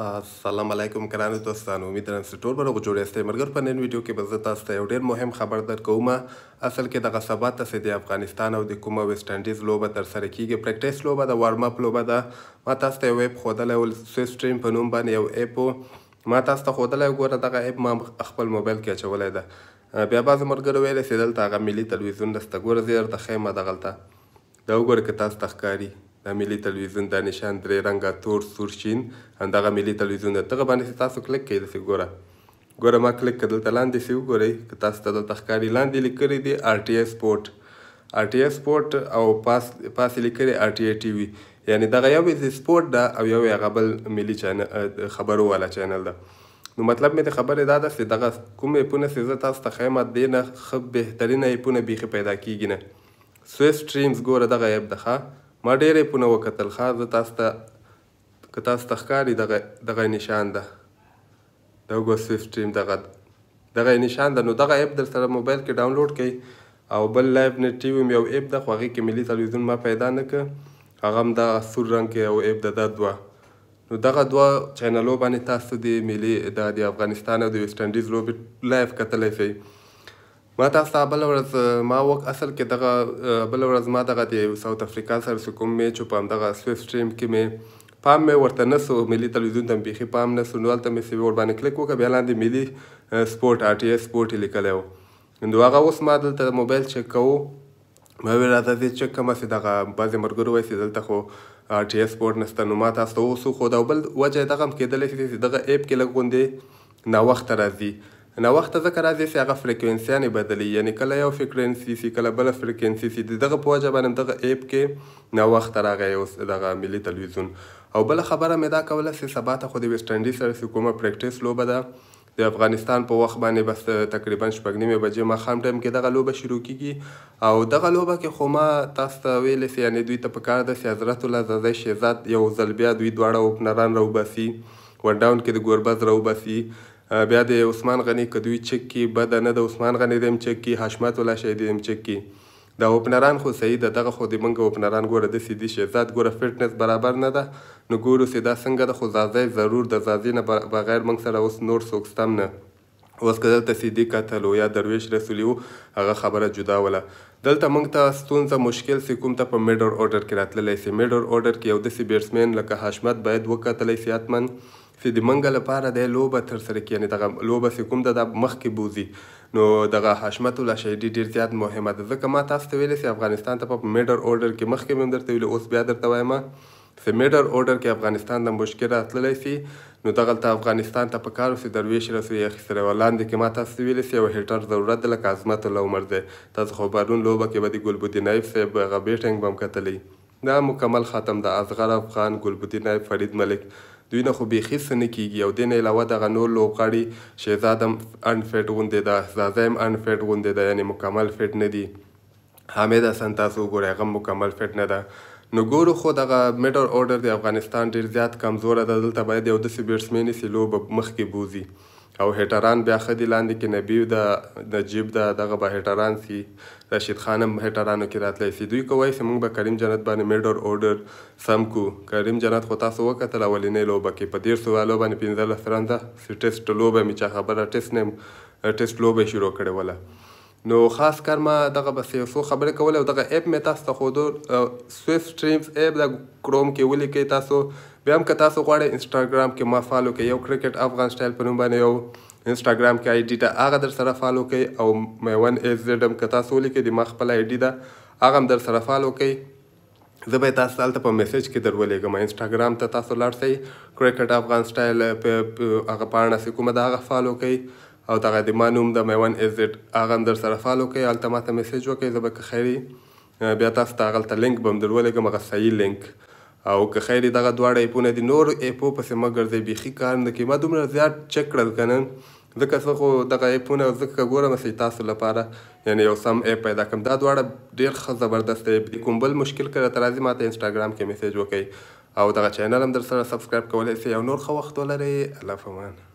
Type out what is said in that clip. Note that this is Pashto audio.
السلام علیکم ګرانو دوستانو امید لرم چې ټول به روغ جوړ یاستئ ملګرو په نن ویډیو کې به زه تاسو ته یو ډېر مهم خبر درکوم اصل کې دغه سبا ته د افغانستان او د کومه ویسټ انډیز لوبه ترسره کیږي پریکټیس لوبه ده وارم اپ لوبه ده ما تاسو ته یو ایپ ښودلی ول سویس سټریم په نوم باندې یو ایپ و ما تاسو ته ښودلی ګوره دغه ایپ ما خپل موبایل کې اچولی ده بیا بعضو ملګرو ویلی چې دلته هغه ملي تلویزیون نسته ګوره زه درته ښیم دغلته دا وګوره که تاسو ته ښکاري د ملي تلویزیون دا نشان درې رنګه تور سور شین همدغه ملي تلویزیون د دغه باندې تاسو کلک کوئ داسې ګوره ګوره ما کلک کړه دلته لاندې سې وګورئ که تاسو ته دلته ښکاري لاندې لیکلي دي آر ټي ایس سپورټ آر ټي ایس سپورټ او پاس پاس لیکلي آر ټي ای ټي وي یعنی دغه یو د سپورت ده او یو هغه بل ملي چینل خبرو والا چینل ده نو مطلب مې د خبرې دا ده چې دغه کوم ایپونه چې زه تاسو ته ښیم دې نه ښه بهترینه ایپونه بیخي پیدا کیږي نه سویس سټریمز ګوره دغه ایپ ده ښه ما ډېرې پونه وکتل ښه زه تاسو ته که تاسو ته ښکاري دغه دغه نشان ده د هوګو سویفټ ټیم دغه دغه نشان ده نو دغه ایپ در سره موبایل کې ډاونلوډ کړئ او بل لایف نت ټي وي یو ایپ ده خو هغې کې ملي تلویزیون ما پیدا نه کړ هغه هم دغه سور رنګ کې یو ایپ ده دا دوه نو دغه دوه چینلو باندې تاسو د ملي د افغانستان او د ویسټ انډیز لوبې لایف کتلی شئ ما تاسو ته بل ورځ ما وک اصل کې دغه بل ورځ ما دغه د ساوت افریقا سره کوم میچ په همدغه سویف سټریم کې مې پام مې ورته نسو ملي تلویزیون ته بیخي پام نسو نو هلته مې سی ور باندې کلیک وکړ بیا لاندې ملي سپورت آر ټي اس سپورت یې لیکلی و نو هغه اوس ما دلته موبایل چک کوو ما ویل راته چې چک کوم چې دغه بعضې ملګرو وایي دلته خو آر ټي اس سپورت نشته نو ما تاسو ته اوس خو دا بل وجه دغه هم کېدلی شي چې دغه ایپ کې لږ غوندې ناوخته راځي ناوخته ځکه راځي چې هغه فریکوینسیانې بدلوي یعنی کله یو فریکوینسي سي کله بله فریکوینسي سي د دغه په وجه باندې دغه ایپ کې ناوخته راغی اوس دغه ملي تلویزیون او بله خبره مې دا کوله چې سبا ته خو د ویسټ انډیز سره کومه پریکټیس لوبه ده د افغانستان په وخت باندې بس تقریبا شپږ نیمې بجې ماښام ټایم کې دغه لوبه شروع کیږي او دغه لوبه کې خو ما تاسو ته ویلې چې یعنې دوی ته پکار ده چې حضرت الله زادی شهزاد یو ځل بیا دوی دواړه اوپنران راوباسي ون ډاون کې د ګوربز راوباسي بیا د عثمان غني کدوی چک کی بد نه د عثمان غني دیم چک کی حشمت الله شهید دیم چک کی دا اوپنران خو صحیح ده دغه خو د منګه اوپنران ګوره د سیدي شهزاد ګوره فټنس برابر نه ده نو ګورو سیدا څنګه د خو زازې ضرور د زازې نه بغیر منګ سره اوس نور څوک ستم نه اوس که دلته سیدي کتل و یا درویش رسولي و هغه خبره جدا وله دلته موږ ته ستونزه مشکل سی کوم ته په میډر اورډر کې راتللی سي میډر اورډر کې یو داسې بیټسمین لکه حشمت باید وکتلی سي حتمن چې د منګه لپاره د لوبه تر سره کې یعنی دغه لوبه چې کوم د مخکې بوزي نو دغه حشمت الله شهیدی ډیر زیات مهمه ده ځکه ما تاسو ته ویلی چې افغانستان ته په میډر اورډر کې مخکې مې درته ویلي اوس بیا درته وایم چې میډر اورډر کې افغانستان د مشکله تللی سي نو دغلته افغانستان ته په کار سي درویش رسوي اخیستره ولاندې کې ماته سویل سي او هټر ضرورت د لکازمت لومر دی تاسو خو بارون لوبه کې به د ګلبودی نایب صاحب غبیټنګ بم کتلی دا مکمل ختم د اصغر افغان ګلبدین نایب فرید ملک دوی نه خو بیخي څه نه کېږي او دې نه علاوه دغه نور لوبغاړي شهزاد هم انفیټ غوندې ده زازه هم انفیټ غوندې ده یعنې مکمل فټ نه دي حامد حسن تاسو وګورئ هغه مکمل فټ نه ده نو ګورو خو دغه میډل اورډر د افغانستان ډیر زیات کمزوره ده دلته باید یو داسې بیټسمین سي لوبه مخکې بوزي او هټران بیا ښه دي لاندې کې نبي د د جیب د دغه به هټران سي رشید خان هم هټرانو کې راتلی سي دوی کوی چې موږ به کریم جنت باندې میډر اورډر سم کو کریم جنت خو تاسو وکتل اولنۍ لوبه کې په دېرشو والو باندې پنځلس رنزه سي ټیسټ لوبه مې چا خبره ټیسټ نیم ټیسټ لوبه یې شروع کړې وله نو خاص کر ما دغه بس یو څو خبرې کولې او دغه اپ مې تاسو ته خودو سویفټ سټریمز اپ د کروم کې ولیکئ تاسو بیا هم که تاسو غواړئ انسټاګرام کې ما فالو کړئ یو کرکټ افغان سټایل په نوم باندې یو انسټاګرام کې آی ډي ده هغه در سره فالو کړئ او مې ون ایز زیډ هم که تاسو ولیکئ د ما خپل آی ډي ده هغه هم در سره فالو کړئ زه به تاسو هلته په میسج کې در ولیږم انسټاګرام ته تاسو لاړ شئ کرکټ افغان سټایل په هغه پاڼه سې کومه د هغه فالو کړئ او دغه د ما نوم د میون ایزټ هغه هم در سره فالو کوئ هلته ما ته میسج وکړئ زه به که خیري بیا تاسو ته هغلته لینک به م در ولېږم هغه صحیح لینک او که خیر دغه دواړه ایپونه دي نور ایپو پسې مه ګرځئ بیخي کار نه کوي ما دومره زیات چک کړل که نه ځکه زه خو دغه ایپونه ځکه ګورم چې تاسو لپاره یعنی یو سم ایپ پیدا کړم دا دواړه ډېر ښه زبردست ایپ دي کوم بل مشکل که راته راځي ما ته انسټاګرام کې میسج وکړئ او دغه چینل هم در سره سبسکرایب کولی سئ او نور ښه وخت ولرئ الله فمان